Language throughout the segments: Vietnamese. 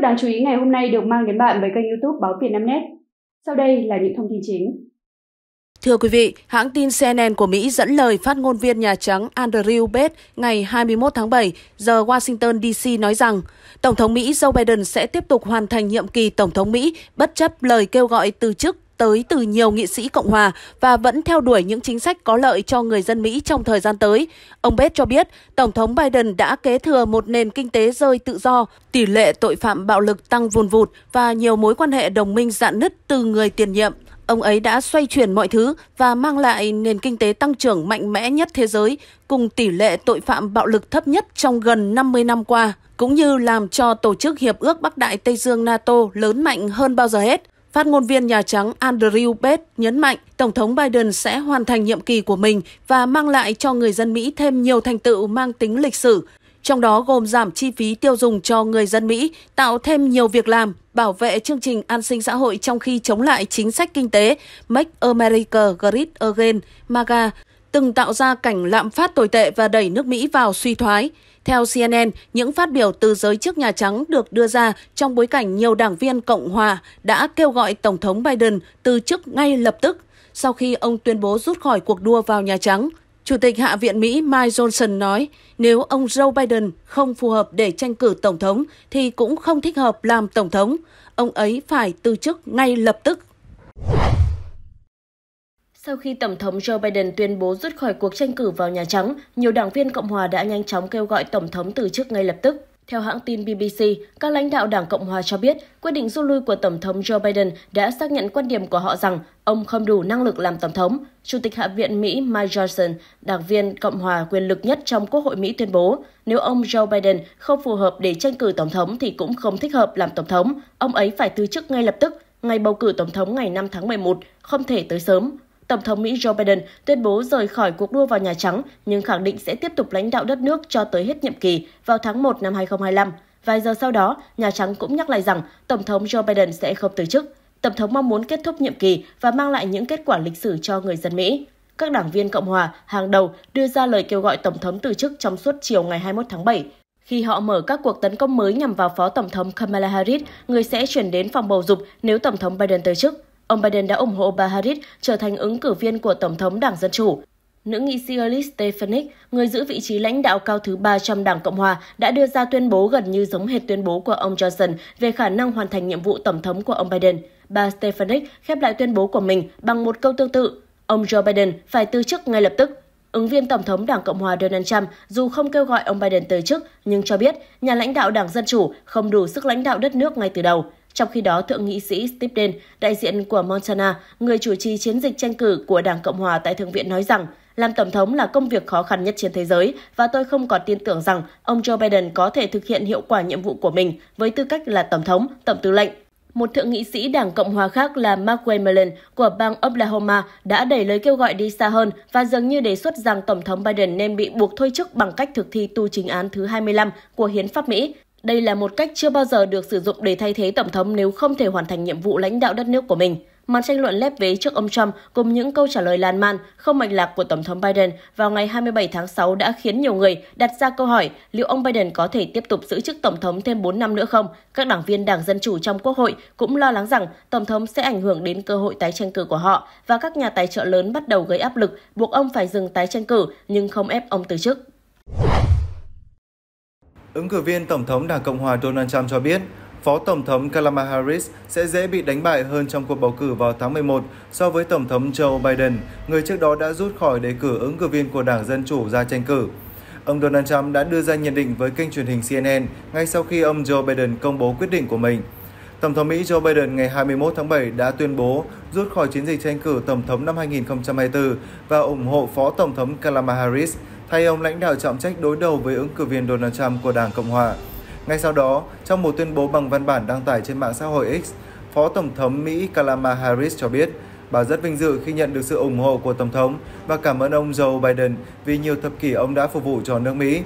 tức đáng chú ý ngày hôm nay được mang đến bạn với kênh youtube Báo Việt Nam Net. Sau đây là những thông tin chính. Thưa quý vị, hãng tin CNN của Mỹ dẫn lời phát ngôn viên Nhà Trắng Andrew Bates ngày 21 tháng 7 giờ Washington DC nói rằng Tổng thống Mỹ Joe Biden sẽ tiếp tục hoàn thành nhiệm kỳ Tổng thống Mỹ bất chấp lời kêu gọi từ chức tới từ nhiều nghị sĩ Cộng hòa và vẫn theo đuổi những chính sách có lợi cho người dân Mỹ trong thời gian tới. Ông Bết cho biết, Tổng thống Biden đã kế thừa một nền kinh tế rơi tự do, tỷ lệ tội phạm bạo lực tăng vùn vụt và nhiều mối quan hệ đồng minh dạn nứt từ người tiền nhiệm ông ấy đã xoay chuyển mọi thứ và mang lại nền kinh tế tăng trưởng mạnh mẽ nhất thế giới cùng tỷ lệ tội phạm bạo lực thấp nhất trong gần 50 năm qua, cũng như làm cho Tổ chức Hiệp ước Bắc Đại Tây Dương NATO lớn mạnh hơn bao giờ hết. Phát ngôn viên Nhà Trắng Andrew Bett nhấn mạnh Tổng thống Biden sẽ hoàn thành nhiệm kỳ của mình và mang lại cho người dân Mỹ thêm nhiều thành tựu mang tính lịch sử, trong đó gồm giảm chi phí tiêu dùng cho người dân Mỹ, tạo thêm nhiều việc làm, bảo vệ chương trình an sinh xã hội trong khi chống lại chính sách kinh tế Make America Great Again, MAGA, từng tạo ra cảnh lạm phát tồi tệ và đẩy nước Mỹ vào suy thoái. Theo CNN, những phát biểu từ giới chức Nhà Trắng được đưa ra trong bối cảnh nhiều đảng viên Cộng hòa đã kêu gọi Tổng thống Biden từ chức ngay lập tức sau khi ông tuyên bố rút khỏi cuộc đua vào Nhà Trắng. Chủ tịch Hạ viện Mỹ Mike Johnson nói nếu ông Joe Biden không phù hợp để tranh cử Tổng thống thì cũng không thích hợp làm Tổng thống. Ông ấy phải từ chức ngay lập tức. Sau khi Tổng thống Joe Biden tuyên bố rút khỏi cuộc tranh cử vào Nhà Trắng, nhiều đảng viên Cộng hòa đã nhanh chóng kêu gọi Tổng thống từ chức ngay lập tức. Theo hãng tin BBC, các lãnh đạo Đảng Cộng hòa cho biết quyết định rút lui của Tổng thống Joe Biden đã xác nhận quan điểm của họ rằng ông không đủ năng lực làm Tổng thống. Chủ tịch Hạ viện Mỹ Mike Johnson, đảng viên Cộng hòa quyền lực nhất trong Quốc hội Mỹ tuyên bố, nếu ông Joe Biden không phù hợp để tranh cử Tổng thống thì cũng không thích hợp làm Tổng thống, ông ấy phải từ chức ngay lập tức. Ngày bầu cử Tổng thống ngày 5 tháng 11 không thể tới sớm. Tổng thống Mỹ Joe Biden tuyên bố rời khỏi cuộc đua vào Nhà Trắng nhưng khẳng định sẽ tiếp tục lãnh đạo đất nước cho tới hết nhiệm kỳ vào tháng 1 năm 2025. Vài giờ sau đó, Nhà Trắng cũng nhắc lại rằng Tổng thống Joe Biden sẽ không từ chức. Tổng thống mong muốn kết thúc nhiệm kỳ và mang lại những kết quả lịch sử cho người dân Mỹ. Các đảng viên Cộng hòa hàng đầu đưa ra lời kêu gọi Tổng thống từ chức trong suốt chiều ngày 21 tháng 7 khi họ mở các cuộc tấn công mới nhằm vào Phó Tổng thống Kamala Harris, người sẽ chuyển đến phòng bầu dục nếu Tổng thống Biden từ chức ông Biden đã ủng hộ bà Harris trở thành ứng cử viên của Tổng thống Đảng Dân Chủ. Nữ nghị sĩ Elise Stefanik, người giữ vị trí lãnh đạo cao thứ ba trong Đảng Cộng Hòa, đã đưa ra tuyên bố gần như giống hệt tuyên bố của ông Johnson về khả năng hoàn thành nhiệm vụ tổng thống của ông Biden. Bà Stefanik khép lại tuyên bố của mình bằng một câu tương tự, ông Joe Biden phải từ chức ngay lập tức. Ứng viên Tổng thống Đảng Cộng hòa Donald Trump dù không kêu gọi ông Biden từ chức nhưng cho biết nhà lãnh đạo Đảng Dân Chủ không đủ sức lãnh đạo đất nước ngay từ đầu. Trong khi đó, Thượng nghị sĩ Stephen, đại diện của Montana, người chủ trì chiến dịch tranh cử của Đảng Cộng Hòa tại Thượng viện nói rằng làm tổng thống là công việc khó khăn nhất trên thế giới và tôi không còn tin tưởng rằng ông Joe Biden có thể thực hiện hiệu quả nhiệm vụ của mình với tư cách là tổng thống, tổng tư lệnh. Một thượng nghị sĩ Đảng Cộng hòa khác là Mark Wamerlin của bang Oklahoma đã đẩy lời kêu gọi đi xa hơn và dường như đề xuất rằng Tổng thống Biden nên bị buộc thôi chức bằng cách thực thi tu chính án thứ 25 của Hiến pháp Mỹ. Đây là một cách chưa bao giờ được sử dụng để thay thế Tổng thống nếu không thể hoàn thành nhiệm vụ lãnh đạo đất nước của mình. Màn tranh luận lép vế trước ông Trump cùng những câu trả lời lan man, không mạch lạc của Tổng thống Biden vào ngày 27 tháng 6 đã khiến nhiều người đặt ra câu hỏi liệu ông Biden có thể tiếp tục giữ chức Tổng thống thêm 4 năm nữa không. Các đảng viên Đảng Dân Chủ trong Quốc hội cũng lo lắng rằng Tổng thống sẽ ảnh hưởng đến cơ hội tái tranh cử của họ và các nhà tài trợ lớn bắt đầu gây áp lực buộc ông phải dừng tái tranh cử nhưng không ép ông từ chức. Ứng cử viên Tổng thống Đảng Cộng hòa Donald Trump cho biết, Phó Tổng thống Kamala Harris sẽ dễ bị đánh bại hơn trong cuộc bầu cử vào tháng 11 so với Tổng thống Joe Biden, người trước đó đã rút khỏi đề cử ứng cử viên của Đảng Dân Chủ ra tranh cử. Ông Donald Trump đã đưa ra nhận định với kênh truyền hình CNN ngay sau khi ông Joe Biden công bố quyết định của mình. Tổng thống Mỹ Joe Biden ngày 21 tháng 7 đã tuyên bố rút khỏi chiến dịch tranh cử Tổng thống năm 2024 và ủng hộ Phó Tổng thống Kamala Harris thay ông lãnh đạo trọng trách đối đầu với ứng cử viên Donald Trump của Đảng Cộng Hòa. Ngay sau đó, trong một tuyên bố bằng văn bản đăng tải trên mạng xã hội X, Phó Tổng thống Mỹ Kamala Harris cho biết, bà rất vinh dự khi nhận được sự ủng hộ của Tổng thống và cảm ơn ông Joe Biden vì nhiều thập kỷ ông đã phục vụ cho nước Mỹ.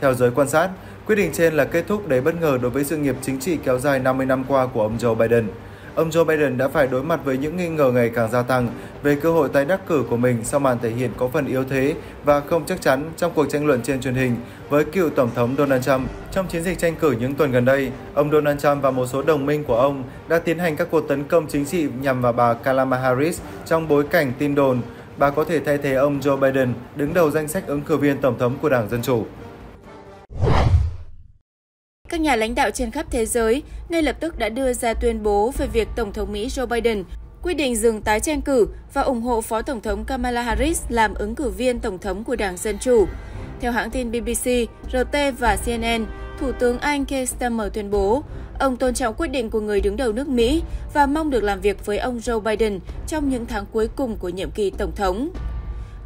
Theo giới quan sát, quyết định trên là kết thúc đầy bất ngờ đối với sự nghiệp chính trị kéo dài 50 năm qua của ông Joe Biden ông Joe Biden đã phải đối mặt với những nghi ngờ ngày càng gia tăng về cơ hội tái đắc cử của mình sau màn thể hiện có phần yếu thế và không chắc chắn trong cuộc tranh luận trên truyền hình với cựu Tổng thống Donald Trump. Trong chiến dịch tranh cử những tuần gần đây, ông Donald Trump và một số đồng minh của ông đã tiến hành các cuộc tấn công chính trị nhằm vào bà Kamala Harris trong bối cảnh tin đồn bà có thể thay thế ông Joe Biden, đứng đầu danh sách ứng cử viên tổng thống của Đảng Dân Chủ. Các nhà lãnh đạo trên khắp thế giới ngay lập tức đã đưa ra tuyên bố về việc Tổng thống Mỹ Joe Biden quyết định dừng tái tranh cử và ủng hộ Phó Tổng thống Kamala Harris làm ứng cử viên Tổng thống của Đảng Dân Chủ. Theo hãng tin BBC, RT và CNN, Thủ tướng Anh Keir Starmer tuyên bố ông tôn trọng quyết định của người đứng đầu nước Mỹ và mong được làm việc với ông Joe Biden trong những tháng cuối cùng của nhiệm kỳ Tổng thống.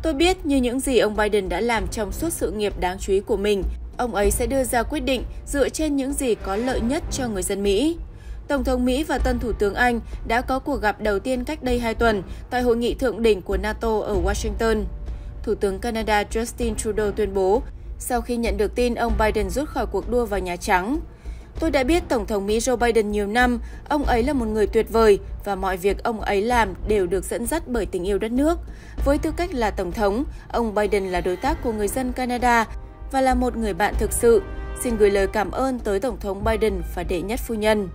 Tôi biết như những gì ông Biden đã làm trong suốt sự nghiệp đáng chú ý của mình, ông ấy sẽ đưa ra quyết định dựa trên những gì có lợi nhất cho người dân Mỹ. Tổng thống Mỹ và tân thủ tướng Anh đã có cuộc gặp đầu tiên cách đây 2 tuần tại hội nghị thượng đỉnh của NATO ở Washington. Thủ tướng Canada Justin Trudeau tuyên bố sau khi nhận được tin ông Biden rút khỏi cuộc đua vào Nhà Trắng. Tôi đã biết Tổng thống Mỹ Joe Biden nhiều năm, ông ấy là một người tuyệt vời và mọi việc ông ấy làm đều được dẫn dắt bởi tình yêu đất nước. Với tư cách là Tổng thống, ông Biden là đối tác của người dân Canada và là một người bạn thực sự, xin gửi lời cảm ơn tới Tổng thống Biden và đệ nhất phu nhân.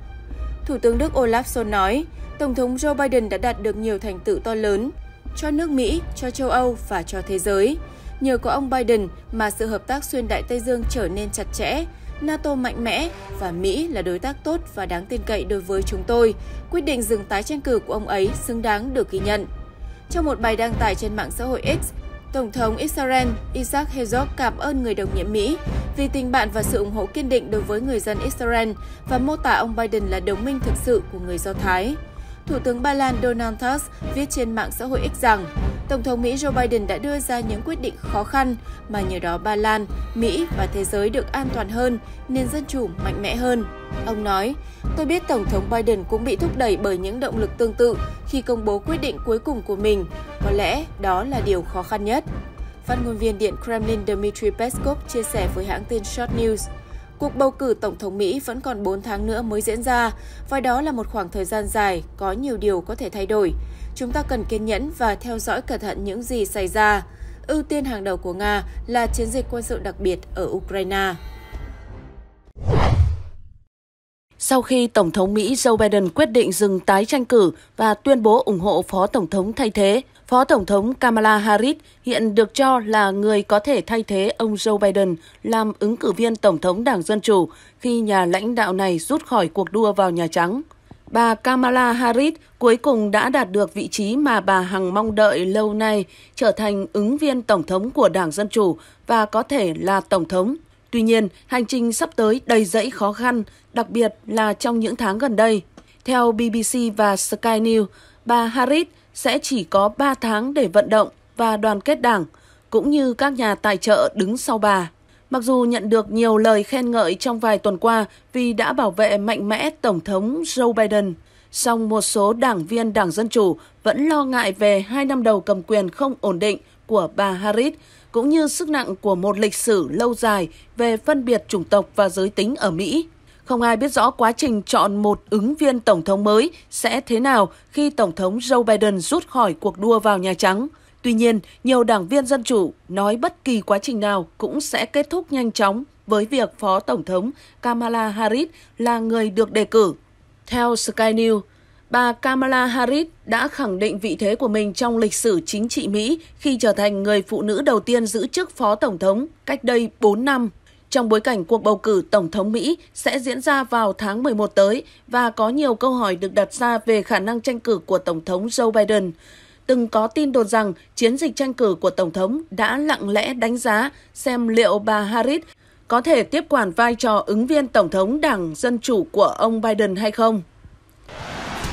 Thủ tướng Đức Olaf Scholz nói, Tổng thống Joe Biden đã đạt được nhiều thành tựu to lớn cho nước Mỹ, cho châu Âu và cho thế giới. Nhờ có ông Biden mà sự hợp tác xuyên đại Tây Dương trở nên chặt chẽ, NATO mạnh mẽ và Mỹ là đối tác tốt và đáng tin cậy đối với chúng tôi. Quyết định dừng tái tranh cử của ông ấy xứng đáng được ghi nhận. Trong một bài đăng tải trên mạng xã hội X, Tổng thống Israel Isaac Herzog cảm ơn người đồng nhiệm Mỹ vì tình bạn và sự ủng hộ kiên định đối với người dân Israel và mô tả ông Biden là đồng minh thực sự của người Do Thái. Thủ tướng Ba Lan Donald Tusk viết trên mạng xã hội X rằng Tổng thống Mỹ Joe Biden đã đưa ra những quyết định khó khăn mà nhờ đó Ba Lan, Mỹ và thế giới được an toàn hơn, nền dân chủ mạnh mẽ hơn. Ông nói, tôi biết Tổng thống Biden cũng bị thúc đẩy bởi những động lực tương tự khi công bố quyết định cuối cùng của mình. Có lẽ đó là điều khó khăn nhất. Phát ngôn viên Điện Kremlin Dmitry Peskov chia sẻ với hãng tin Short News – Cuộc bầu cử Tổng thống Mỹ vẫn còn 4 tháng nữa mới diễn ra, và đó là một khoảng thời gian dài, có nhiều điều có thể thay đổi. Chúng ta cần kiên nhẫn và theo dõi cẩn thận những gì xảy ra. Ưu tiên hàng đầu của Nga là chiến dịch quân sự đặc biệt ở Ukraine. Sau khi Tổng thống Mỹ Joe Biden quyết định dừng tái tranh cử và tuyên bố ủng hộ Phó Tổng thống thay thế, Phó Tổng thống Kamala Harris hiện được cho là người có thể thay thế ông Joe Biden làm ứng cử viên Tổng thống Đảng Dân Chủ khi nhà lãnh đạo này rút khỏi cuộc đua vào Nhà Trắng. Bà Kamala Harris cuối cùng đã đạt được vị trí mà bà Hằng mong đợi lâu nay, trở thành ứng viên Tổng thống của Đảng Dân Chủ và có thể là Tổng thống. Tuy nhiên, hành trình sắp tới đầy rẫy khó khăn, đặc biệt là trong những tháng gần đây. Theo BBC và Sky News, bà Harris sẽ chỉ có 3 tháng để vận động và đoàn kết đảng, cũng như các nhà tài trợ đứng sau bà. Mặc dù nhận được nhiều lời khen ngợi trong vài tuần qua vì đã bảo vệ mạnh mẽ Tổng thống Joe Biden, song một số đảng viên Đảng Dân Chủ vẫn lo ngại về hai năm đầu cầm quyền không ổn định của bà Harris, cũng như sức nặng của một lịch sử lâu dài về phân biệt chủng tộc và giới tính ở Mỹ. Không ai biết rõ quá trình chọn một ứng viên tổng thống mới sẽ thế nào khi tổng thống Joe Biden rút khỏi cuộc đua vào Nhà Trắng. Tuy nhiên, nhiều đảng viên dân chủ nói bất kỳ quá trình nào cũng sẽ kết thúc nhanh chóng với việc Phó Tổng thống Kamala Harris là người được đề cử. Theo Sky News, bà Kamala Harris đã khẳng định vị thế của mình trong lịch sử chính trị Mỹ khi trở thành người phụ nữ đầu tiên giữ chức Phó Tổng thống cách đây 4 năm trong bối cảnh cuộc bầu cử Tổng thống Mỹ sẽ diễn ra vào tháng 11 tới và có nhiều câu hỏi được đặt ra về khả năng tranh cử của Tổng thống Joe Biden. Từng có tin đồn rằng chiến dịch tranh cử của Tổng thống đã lặng lẽ đánh giá xem liệu bà Harris có thể tiếp quản vai trò ứng viên Tổng thống Đảng Dân Chủ của ông Biden hay không.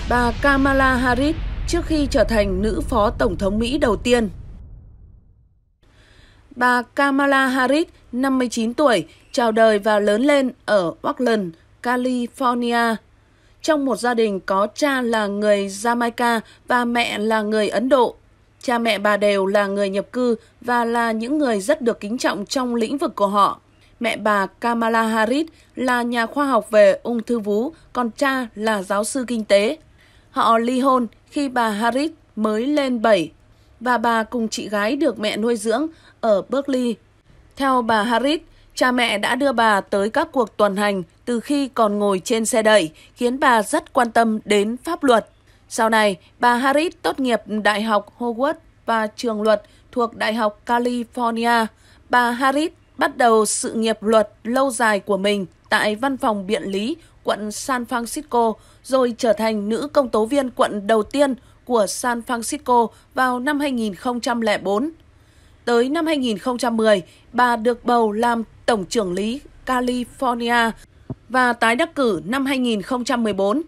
Bà Kamala Harris trước khi trở thành nữ phó Tổng thống Mỹ đầu tiên Bà Kamala Harris, 59 tuổi, chào đời và lớn lên ở Oakland, California. Trong một gia đình có cha là người Jamaica và mẹ là người Ấn Độ. Cha mẹ bà đều là người nhập cư và là những người rất được kính trọng trong lĩnh vực của họ. Mẹ bà Kamala Harris là nhà khoa học về ung thư vú, còn cha là giáo sư kinh tế. Họ ly hôn khi bà Harris mới lên 7 và bà cùng chị gái được mẹ nuôi dưỡng ở Berkeley. Theo bà Harris, cha mẹ đã đưa bà tới các cuộc tuần hành từ khi còn ngồi trên xe đẩy, khiến bà rất quan tâm đến pháp luật. Sau này, bà Harris tốt nghiệp Đại học Howard và trường luật thuộc Đại học California. Bà Harris bắt đầu sự nghiệp luật lâu dài của mình tại văn phòng biện lý quận San Francisco, rồi trở thành nữ công tố viên quận đầu tiên của San Francisco vào năm 2004. Tới năm 2010, bà được bầu làm Tổng trưởng lý California và tái đắc cử năm 2014.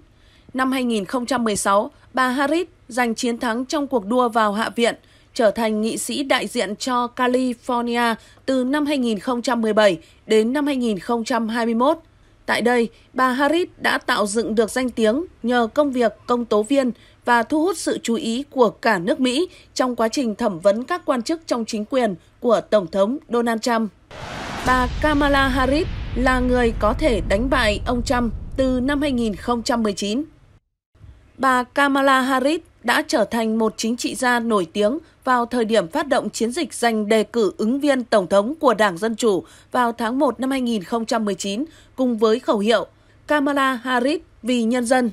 Năm 2016, bà Harris giành chiến thắng trong cuộc đua vào Hạ viện, trở thành nghị sĩ đại diện cho California từ năm 2017 đến năm 2021. Tại đây, bà Harris đã tạo dựng được danh tiếng nhờ công việc công tố viên và thu hút sự chú ý của cả nước Mỹ trong quá trình thẩm vấn các quan chức trong chính quyền của Tổng thống Donald Trump. Bà Kamala Harris là người có thể đánh bại ông Trump từ năm 2019. Bà Kamala Harris đã trở thành một chính trị gia nổi tiếng vào thời điểm phát động chiến dịch giành đề cử ứng viên Tổng thống của Đảng Dân Chủ vào tháng 1 năm 2019 cùng với khẩu hiệu Kamala Harris vì nhân dân.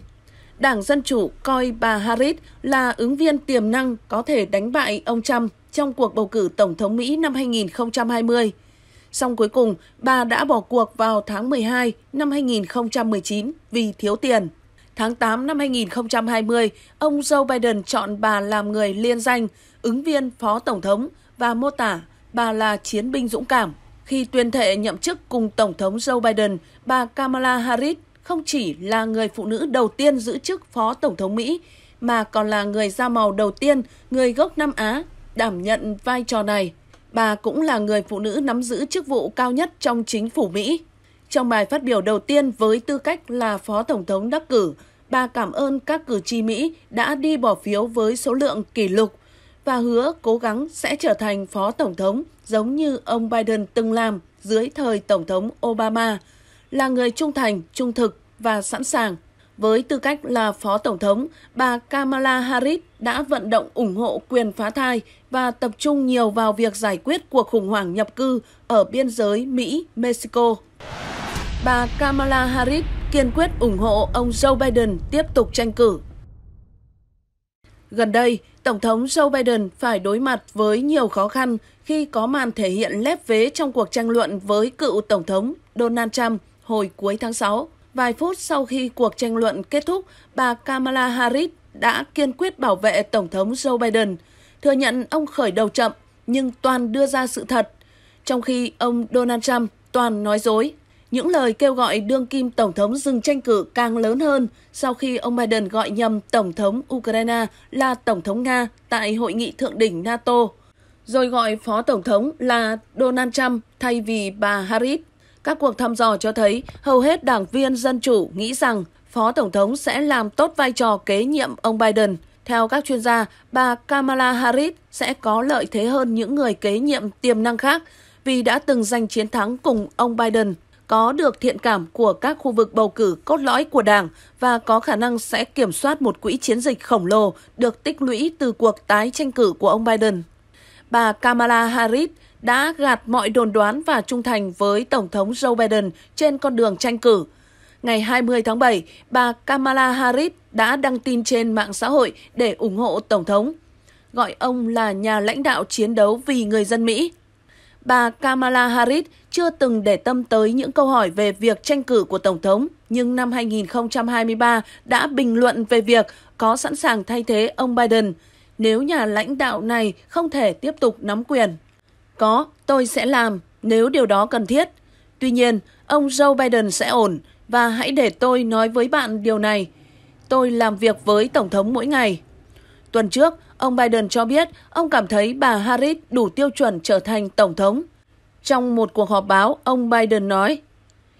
Đảng Dân Chủ coi bà Harris là ứng viên tiềm năng có thể đánh bại ông Trump trong cuộc bầu cử Tổng thống Mỹ năm 2020. Song cuối cùng, bà đã bỏ cuộc vào tháng 12 năm 2019 vì thiếu tiền. Tháng 8 năm 2020, ông Joe Biden chọn bà làm người liên danh, ứng viên phó tổng thống và mô tả bà là chiến binh dũng cảm. Khi tuyên thệ nhậm chức cùng Tổng thống Joe Biden, bà Kamala Harris không chỉ là người phụ nữ đầu tiên giữ chức Phó Tổng thống Mỹ, mà còn là người da màu đầu tiên người gốc Nam Á đảm nhận vai trò này. Bà cũng là người phụ nữ nắm giữ chức vụ cao nhất trong chính phủ Mỹ. Trong bài phát biểu đầu tiên với tư cách là Phó Tổng thống đắc cử, bà cảm ơn các cử tri Mỹ đã đi bỏ phiếu với số lượng kỷ lục và hứa cố gắng sẽ trở thành Phó Tổng thống giống như ông Biden từng làm dưới thời Tổng thống Obama – là người trung thành, trung thực và sẵn sàng. Với tư cách là Phó Tổng thống, bà Kamala Harris đã vận động ủng hộ quyền phá thai và tập trung nhiều vào việc giải quyết cuộc khủng hoảng nhập cư ở biên giới Mỹ-Mexico. Bà Kamala Harris kiên quyết ủng hộ ông Joe Biden tiếp tục tranh cử. Gần đây, Tổng thống Joe Biden phải đối mặt với nhiều khó khăn khi có màn thể hiện lép vế trong cuộc tranh luận với cựu Tổng thống Donald Trump hồi cuối tháng 6. Vài phút sau khi cuộc tranh luận kết thúc, bà Kamala Harris đã kiên quyết bảo vệ Tổng thống Joe Biden, thừa nhận ông khởi đầu chậm nhưng toàn đưa ra sự thật, trong khi ông Donald Trump toàn nói dối. Những lời kêu gọi đương kim Tổng thống dừng tranh cử càng lớn hơn sau khi ông Biden gọi nhầm Tổng thống Ukraine là Tổng thống Nga tại Hội nghị Thượng đỉnh NATO, rồi gọi Phó Tổng thống là Donald Trump thay vì bà Harris. Các cuộc thăm dò cho thấy hầu hết đảng viên Dân Chủ nghĩ rằng Phó Tổng thống sẽ làm tốt vai trò kế nhiệm ông Biden. Theo các chuyên gia, bà Kamala Harris sẽ có lợi thế hơn những người kế nhiệm tiềm năng khác vì đã từng giành chiến thắng cùng ông Biden, có được thiện cảm của các khu vực bầu cử cốt lõi của đảng và có khả năng sẽ kiểm soát một quỹ chiến dịch khổng lồ được tích lũy từ cuộc tái tranh cử của ông Biden. Bà Kamala Harris đã gạt mọi đồn đoán và trung thành với Tổng thống Joe Biden trên con đường tranh cử. Ngày 20 tháng 7, bà Kamala Harris đã đăng tin trên mạng xã hội để ủng hộ Tổng thống, gọi ông là nhà lãnh đạo chiến đấu vì người dân Mỹ. Bà Kamala Harris chưa từng để tâm tới những câu hỏi về việc tranh cử của Tổng thống, nhưng năm 2023 đã bình luận về việc có sẵn sàng thay thế ông Biden nếu nhà lãnh đạo này không thể tiếp tục nắm quyền. Có, tôi sẽ làm nếu điều đó cần thiết. Tuy nhiên, ông Joe Biden sẽ ổn và hãy để tôi nói với bạn điều này. Tôi làm việc với Tổng thống mỗi ngày. Tuần trước, ông Biden cho biết ông cảm thấy bà Harris đủ tiêu chuẩn trở thành Tổng thống. Trong một cuộc họp báo, ông Biden nói,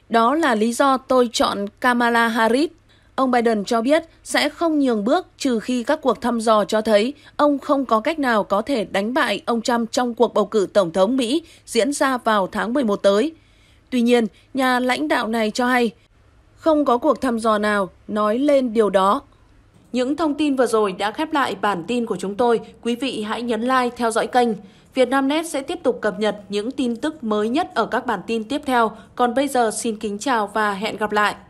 đó là lý do tôi chọn Kamala Harris ông Biden cho biết sẽ không nhường bước trừ khi các cuộc thăm dò cho thấy ông không có cách nào có thể đánh bại ông Trump trong cuộc bầu cử Tổng thống Mỹ diễn ra vào tháng 11 tới. Tuy nhiên, nhà lãnh đạo này cho hay không có cuộc thăm dò nào nói lên điều đó. Những thông tin vừa rồi đã khép lại bản tin của chúng tôi. Quý vị hãy nhấn like, theo dõi kênh. Vietnamnet sẽ tiếp tục cập nhật những tin tức mới nhất ở các bản tin tiếp theo. Còn bây giờ xin kính chào và hẹn gặp lại.